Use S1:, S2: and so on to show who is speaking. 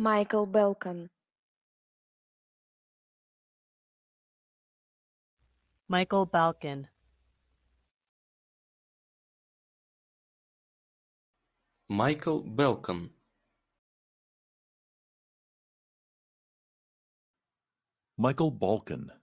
S1: Michael Belkan.
S2: Michael Balkin.
S3: Michael Belkan. Michael Balkin.